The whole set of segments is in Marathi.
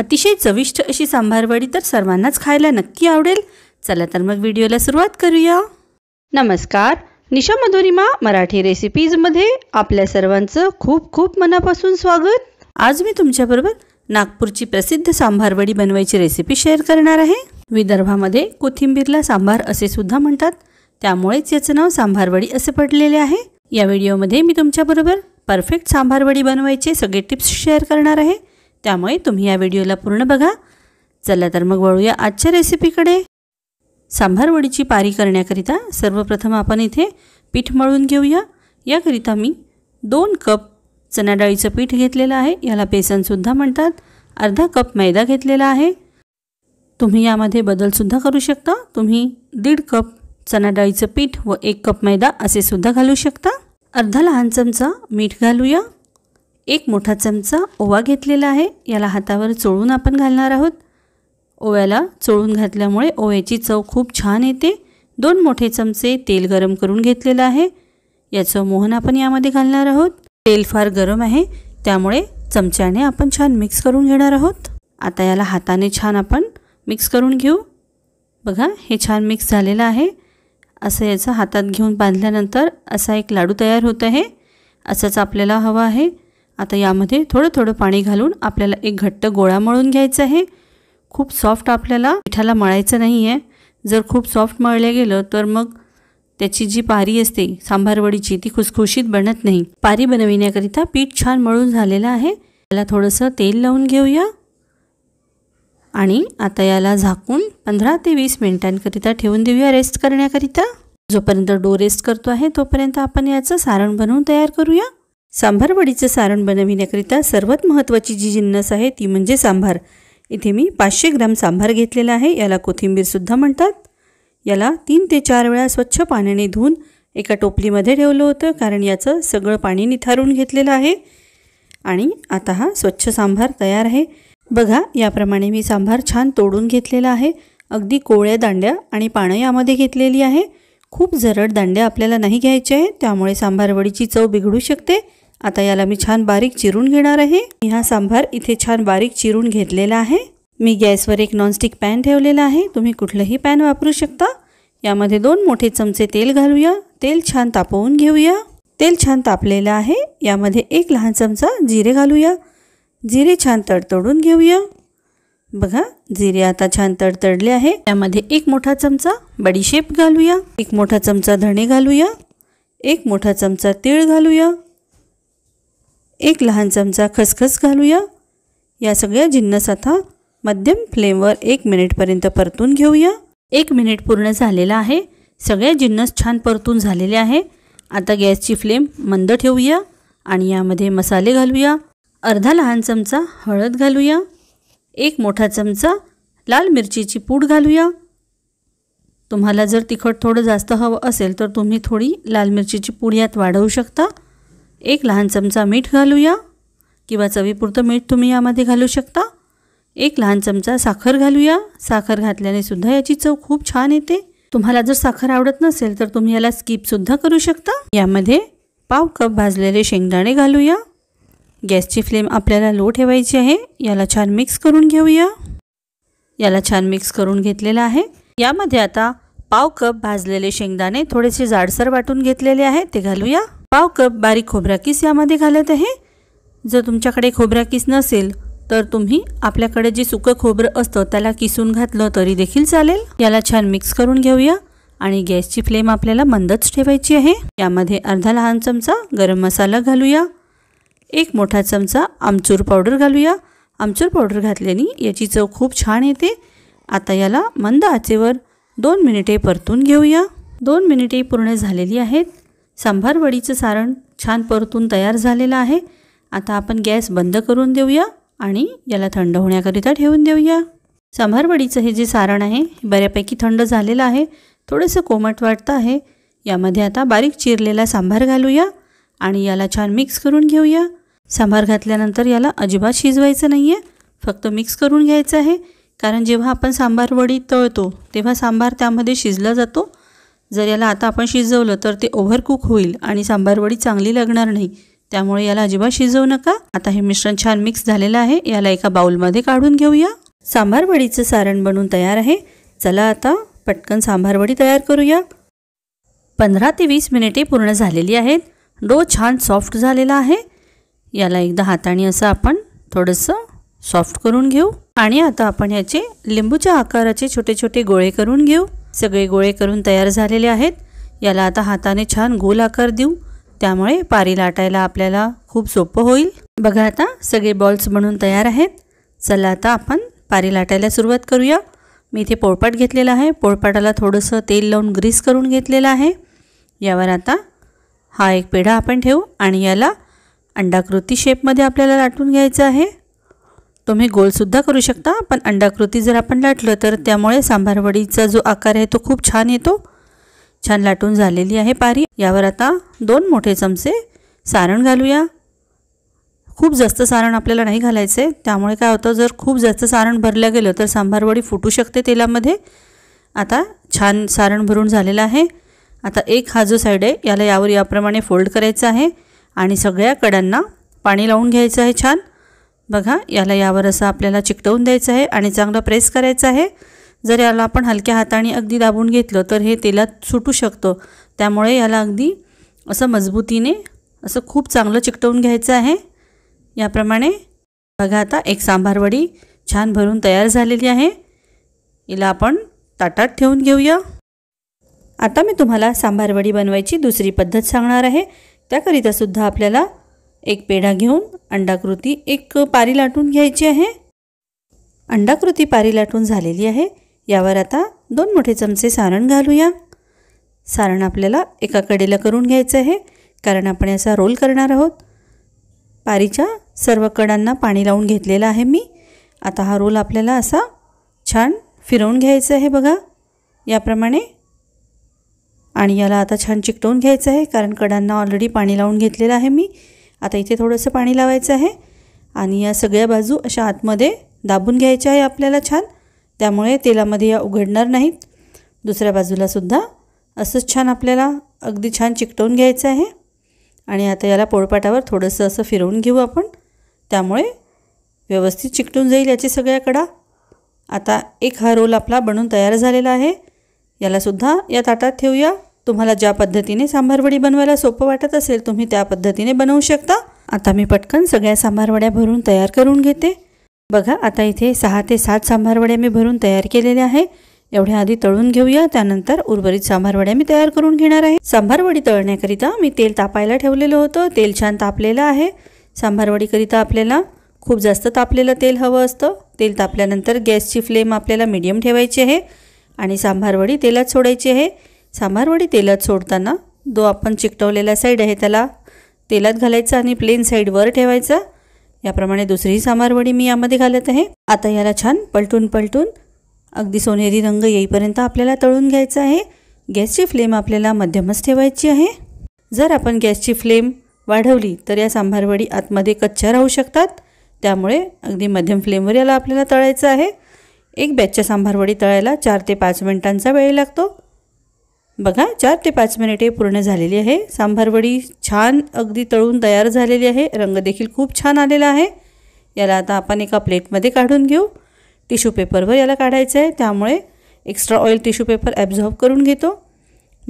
अतिशय चविष्ट अशी सांबारवडी तर सर्वांनाच खायला नक्की आवडेल चला तर मग व्हिडिओला सुरुवात करूया नमस्कार निशा मधुरिमा मराठी रेसिपीज मध्ये आपल्या सर्वांचं खूप खूप मनापासून स्वागत आज मी तुमच्याबरोबर नागपूरची प्रसिद्ध सांबारवडी बनवायची रेसिपी शेअर करणार आहे विदर्भामध्ये कोथिंबीरला सांबार असे सुद्धा म्हणतात त्यामुळेच याचं नाव सांबारवडी असे पडलेले आहे या व्हिडिओमध्ये मी तुमच्याबरोबर परफेक्ट सांबारवडी बनवायचे सगळे टिप्स शेअर करणार आहे त्यामुळे तुम्ही या व्हिडिओला पूर्ण बघा चला तर मग वळूया आजच्या रेसिपीकडे वडीची पारी करण्याकरिता सर्वप्रथम आपण इथे पीठ मळून घेऊया याकरिता मी दोन कप चणाडाळीचं डाळीचं पीठ घेतलेलं आहे याला बेसनसुद्धा म्हणतात अर्धा कप मैदा घेतलेला आहे तुम्ही यामध्ये बदलसुद्धा करू शकता तुम्ही दीड कप चणाडाळीचं डाळीचं पीठ व एक कप मैदा असेसुद्धा घालू शकता अर्धा लहान चमचा मीठ घालूया एक मोठा चमचा ओवा घेतलेला आहे याला हातावर चोळून आपण घालणार आहोत ओव्याला चोळून घातल्यामुळे ओव्याची चव खूप छान येते दोन मोठे चमचे तेल गरम करून घेतलेलं आहे याचं मोहन आपण यामध्ये घालणार आहोत तेल फार गरम आहे त्यामुळे चमच्याने आपण छान मिक्स करून घेणार आहोत आता याला हाताने छान आपण मिक्स करून घेऊ बघा हे छान मिक्स झालेलं आहे असं याचं हातात घेऊन बांधल्यानंतर असा एक लाडू तयार होत आहे असंच आपल्याला हवं आहे आता यामध्ये थोडं थोडं पाणी घालून आपल्याला एक घट्ट गोळा मळून घ्यायचा आहे खूप सॉफ्ट आपल्याला पिठाला मळायचं नाही आहे जर खूप सॉफ्ट मळलं गेलं तर मग त्याची जी पारी असते सांभारवडीची ती खुसखुशीत बनत नाही पारी बनविण्याकरिता पीठ छान मळून झालेलं आहे त्याला थोडंसं तेल लावून घेऊया आणि आता याला झाकून पंधरा ते वीस मिनिटांकरिता ठेवून देऊया रेस्ट करण्याकरिता जोपर्यंत डो रेस्ट करतो आहे तोपर्यंत आपण याचं सारण बनवून तयार करूया सांभारवडीचं सारण बनविण्याकरिता सर्वात महत्त्वाची जी जिन्नस आहे ती म्हणजे सांभार इथे मी पाचशे ग्रॅम सांभार घेतलेला आहे याला कोथिंबीरसुद्धा म्हणतात याला तीन ते चार वेळा स्वच्छ पाण्याने धुवून एका टोपलीमध्ये ठेवलं होतं कारण याचं सगळं पाणी निथारून घेतलेलं आहे आणि आता हा स्वच्छ सांभार तयार आहे बघा याप्रमाणे मी सांभार छान तोडून घेतलेला आहे अगदी कोळ्या दांड्या आणि पानं यामध्ये घेतलेली आहे खूप जरड दांडे आपल्याला नाही घ्यायचे आहेत त्यामुळे वडीची चव बिघडू शकते आता याला मी छान बारीक चिरून घेणार आहे मी हा सांभार इथे छान बारीक चिरून घेतलेला आहे मी गॅसवर एक नॉनस्टिक पॅन ठेवलेला आहे तुम्ही कुठलंही पॅन वापरू शकता यामध्ये दोन मोठे चमचे तेल घालूया तेल छान तापवून घेऊया तेल छान तापलेलं आहे यामध्ये एक लहान चमचा जिरे घालूया जिरे छान तडतडून घेऊया बघा जिरे आता छान तडतडले आहे त्यामध्ये एक मोठा चमचा बडीशेप घालूया एक मोठा चमचा धणे घालूया एक मोठा चमचा तीळ घालूया एक लहान चमचा खसखस घालूया या सगळ्या जिन्नस आता मध्यम फ्लेमवर एक मिनिटपर्यंत परतून घेऊया एक मिनिट पूर्ण झालेला आहे सगळे जिन्नस छान परतून झालेले आहे आता गॅसची फ्लेम मंद ठेवूया आणि यामध्ये मसाले घालूया अर्धा लहान चमचा हळद घालूया एक मोठा चमचा लाल मिरचीची पूड घालूया तुम्हाला जर तिखट थोडं जास्त हवं असेल तर तुम्ही थोडी लाल मिरचीची पूड यात वाढवू शकता एक लहान चमचा मीठ घालूया किंवा चवीपुरतं मीठ तुम्ही यामध्ये घालू शकता एक लहान चमचा साखर घालूया साखर घातल्याने सुद्धा याची चव खूप छान येते तुम्हाला जर साखर आवडत नसेल तर तुम्ही याला स्किपसुद्धा करू शकता यामध्ये पाव कप भाजलेले शेंगदाणे घालूया गॅसची फ्लेम आपल्याला लो ठेवायची आहे याला छान मिक्स करून घेऊया याला छान मिक्स करून घेतलेला आहे यामध्ये आता पाव कप भाजलेले शेंगदाणे थोडेसे जाडसर वाटून घेतलेले आहे ते घालूया पाव कप बारीक खोबरा किस यामध्ये घालत आहे जर तुमच्याकडे खोबरा किस नसेल तर तुम्ही आपल्याकडे जे सुकं खोबरं असतं त्याला किसून घातलं तरी देखील चालेल याला छान मिक्स करून घेऊया आणि गॅसची फ्लेम आपल्याला मंदच ठेवायची आहे यामध्ये अर्धा लहान चमचा गरम मसाला घालूया एक मोठा चमचा आमचूर पावडर घालूया आमचूर पावडर घातल्याने याची चव खूप छान येते आता याला मंद आचेवर दोन मिनिटे परतून घेऊया दोन मिनिटे पूर्ण झालेली आहेत सांभारवडीचं सारण छान परतून तयार झालेलं आहे आता आपण गॅस बंद करून देऊया आणि याला थंड होण्याकरिता ठेवून देऊया सांभारवडीचं हे जे सारण आहे बऱ्यापैकी थंड झालेलं आहे थोडंसं कोमट वाटतं आहे यामध्ये आता बारीक चिरलेला सांभार घालूया आणि याला छान मिक्स करून घेऊया सांबार घातल्यानंतर याला अजिबात शिजवायचं नाही आहे फक्त मिक्स करून घ्यायचं आहे कारण जेव्हा आपण सांबार वडी तळतो तेव्हा सांबार त्यामध्ये शिजला जातो जर याला आता आपण शिजवलं तर ते ओव्हरकुक होईल आणि वडी चांगली लागणार नाही त्यामुळे याला अजिबात शिजवू नका आता हे मिश्रण छान मिक्स झालेलं आहे याला एका बाउलमध्ये काढून घेऊया सांबारवडीचं सारण बनून तयार आहे चला आता पटकन वडी तयार करूया पंधरा ते वीस मिनिटे पूर्ण झालेली आहेत डो छान सॉफ्ट झालेला आहे याला एकदा हाताने असं आपण थोडंसं सॉफ्ट करून घेऊ आणि आता आपण ह्याचे लिंबूच्या आकाराचे छोटे छोटे गोळे करून घेऊ सगळे गोळे करून तयार झालेले आहेत याला आता हाताने छान गोल आकार देऊ त्यामुळे पारी लाटायला आपल्याला खूप सोपं होईल बघा आता सगळे बॉल्स बनून तयार आहेत चला आता आपण पारी लाटायला सुरुवात करूया मी इथे पोळपाट घेतलेला आहे पोळपाटाला थोडंसं तेल लावून ग्रीस करून घेतलेलं आहे यावर आता हा एक पेढा आपण ठेवू आणि याला अंडाकृती शेपमध्ये आपल्याला लाटून घ्यायचं आहे तुम्ही गोलसुद्धा करू शकता पण अंडाकृती जर आपण लाटलं तर त्यामुळे सांभारवडीचा जो आकार आहे तो खूप छान येतो छान लाटून झालेली आहे पारी यावर आता दोन मोठे चमचे सारण घालूया खूप जास्त सारण आपल्याला नाही घालायचं आहे त्यामुळे काय होतं जर खूप जास्त सारण भरलं गेलं तर सांभारवडी फुटू शकते तेलामध्ये आता छान सारण भरून झालेलं आहे आता एक हा जो साईड आहे याला यावर याप्रमाणे फोल्ड करायचा आहे आणि सगळ्या कड्यांना पाणी लावून घ्यायचं आहे छान बघा याला यावर असं आपल्याला चिकटवून द्यायचं आहे आणि चांगलं प्रेस करायचं आहे जर याला आपण हलक्या हाताने अगदी दाबून घेतलं तर हे तेलात सुटू शकतं त्यामुळे याला अगदी असं मजबूतीने असं खूप चांगलं चिकटवून घ्यायचं आहे याप्रमाणे बघा आता एक सांबारवडी छान भरून तयार झालेली आहे हिला आपण ताटात ठेवून घेऊया आता मी तुम्हाला सांबारवडी बनवायची दुसरी पद्धत सांगणार आहे त्याकरिता सुद्धा आपल्याला एक पेढा घेऊन अंडाकृती एक पारी लाटून घ्यायची आहे अंडाकृती पारी लाटून झालेली आहे यावर आता दोन मोठे चमचे सारण घालूया सारण आपल्याला एका कडेला करून घ्यायचं आहे कारण आपण याचा रोल करणार आहोत पारीच्या सर्व कडांना पाणी लावून घेतलेलं आहे मी आता हा रोल आपल्याला असा छान फिरवून घ्यायचा आहे बघा याप्रमाणे आणि याला आता छान चिकटवून घ्यायचं आहे कारण कडांना ऑलरेडी पाणी लावून घेतलेलं आहे मी आता इथे थोडंसं पाणी लावायचं आहे आणि या सगळ्या बाजू अशा आतमध्ये दाबून घ्यायच्या आहे आपल्याला छान त्यामुळे तेलामध्ये या उघडणार नाहीत दुसऱ्या बाजूलासुद्धा असंच छान आपल्याला अगदी छान चिकटवून घ्यायचं आहे आणि आता याला पोळपाटावर थोडंसं असं फिरवून घेऊ आपण त्यामुळे व्यवस्थित चिकटून जाईल याची सगळ्या कडा आता एक हा रोल आपला बनून तयार झालेला आहे यालासुद्धा या ताटात ठेवूया तुम्हाला ज्या पद्धतीने सांबारवडी बनवायला सोपं वाटत असेल तुम्ही त्या पद्धतीने बनवू शकता आता मी पटकन सगळ्या सांबारवड्या भरून तयार करून घेते बघा आता इथे सहा ते सात सांबारवड्या मी भरून तयार केलेल्या आहे एवढ्या आधी तळून घेऊया त्यानंतर उर्वरित सांबारवड्या मी तयार करून घेणार आहे सांबारवडी तळण्याकरिता मी तेल तापायला ठेवलेलं होतं तेल छान तापलेलं आहे सांबारवडीकरिता आपल्याला खूप जास्त तापलेलं तेल हवं असतं तेल तापल्यानंतर गॅसची फ्लेम आपल्याला मीडियम ठेवायची आहे आणि सांबारवडी तेलात सोडायची आहे सांबारवडी तेलात सोडताना जो आपण चिकटवलेला साईड आहे त्याला तेलात घालायचा आणि प्लेन वर ठेवायचा याप्रमाणे दुसरी सांबारवडी मी यामध्ये घालत आहे आता याला छान पलटून पलटून अगदी सोनेरी रंग येईपर्यंत आपल्याला तळून घ्यायचा आहे गॅसची फ्लेम आपल्याला मध्यमच ठेवायची आहे जर आपण गॅसची फ्लेम वाढवली तर या सांबारवडी आतमध्ये कच्च्या राहू शकतात त्यामुळे अगदी मध्यम फ्लेमवर याला आपल्याला तळायचं आहे एक बॅचच्या सांबारवडी तळायला चार ते पाच मिनिटांचा वेळ लागतो बघा चार ते पाच मिनिटे पूर्ण झालेली आहे सांभारवडी छान अगदी तळून तयार झालेली आहे रंग देखील खूप छान आलेला आहे याला आता आपण एका प्लेटमध्ये काढून घेऊ टिश्यू पेपरवर याला काढायचं आहे त्यामुळे extra oil tissue paper absorb करून घेतो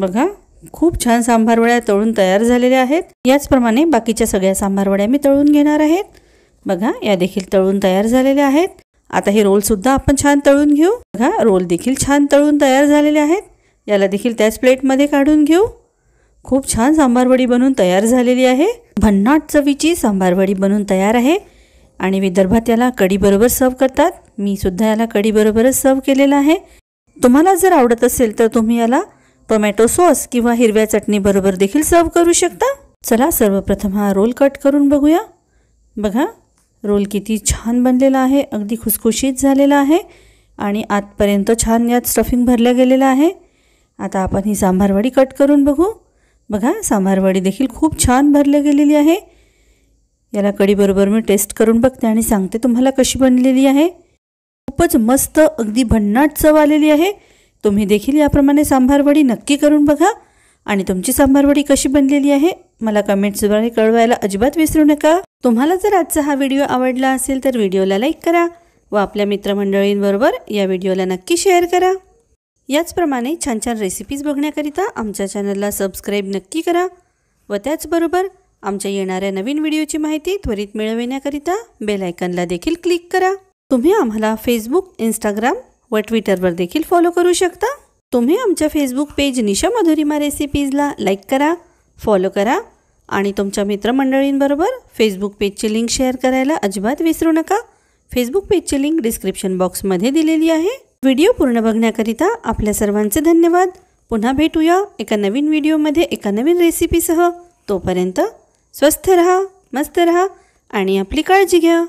बघा खूप छान सांभारवड्या तळून तयार झालेल्या आहेत याचप्रमाणे बाकीच्या सगळ्या सांभारवड्या मी तळून घेणार आहेत बघा या देखील तळून तयार झालेल्या आहेत आता हे रोलसुद्धा आपण छान तळून घेऊ बघा रोल देखील छान तळून तयार झालेले आहेत याला देखील त्याच प्लेटमध्ये काढून घेऊ खूप छान सांबारवडी बनून तयार झालेली आहे भन्नाट चवीची सांबारवडी बनून तयार आहे आणि विदर्भात याला कढीबरोबर सर्व करतात मी सुद्धा याला कढीबरोबरच सर्व केलेला आहे तुम्हाला जर आवडत असेल तर तुम्ही याला टोमॅटो सॉस किंवा हिरव्या चटणीबरोबर देखील सर्व करू शकता चला सर्वप्रथम हा रोल कट करून बघूया बघा रोल किती छान बनलेला आहे अगदी खुसखुशीत झालेला आहे आणि आतपर्यंत छान यात स्टफिंग भरलं गेलेलं आहे आता आपण ही सांबारवडी कट करून बघू बघा सांबारवडी देखील खूप छान भरले गेलेली आहे याला कढीबरोबर मी टेस्ट करून बघते आणि सांगते तुम्हाला कशी बनलेली आहे खूपच मस्त अगदी भन्नाट चव आलेली आहे तुम्ही देखील याप्रमाणे सांबारवडी नक्की करून बघा आणि तुमची सांबारवडी कशी बनलेली आहे मला कमेंट्सद्वारे कळवायला अजिबात विसरू नका तुम्हाला जर आजचा हा व्हिडिओ आवडला असेल तर व्हिडिओला लाईक करा व आपल्या मित्रमंडळींबरोबर या व्हिडिओला नक्की शेअर करा याचप्रमाणे छान छान रेसिपीज बघण्याकरिता आमच्या चॅनलला सबस्क्राईब नक्की करा व त्याचबरोबर आमच्या येणाऱ्या नवीन व्हिडिओची माहिती त्वरित मिळविण्याकरिता बेलायकनला देखील क्लिक करा तुम्ही आम्हाला फेसबुक इंस्टाग्राम व ट्विटरवर देखील फॉलो करू शकता तुम्ही आमच्या फेसबुक पेज निशा मधुरिमा रेसिपीजला लाईक करा फॉलो करा आणि तुमच्या मित्रमंडळींबरोबर फेसबुक पेजची लिंक शेअर करायला अजिबात विसरू नका फेसबुक पेजची लिंक डिस्क्रिप्शन बॉक्समध्ये दिलेली आहे व्हिडिओ पूर्ण बघण्याकरिता आपल्या सर्वांचे धन्यवाद पुन्हा भेटूया एका नवीन व्हिडिओमध्ये एका नवीन रेसिपीसह तोपर्यंत स्वस्थ रहा मस्त रहा आणि आपली काळजी घ्या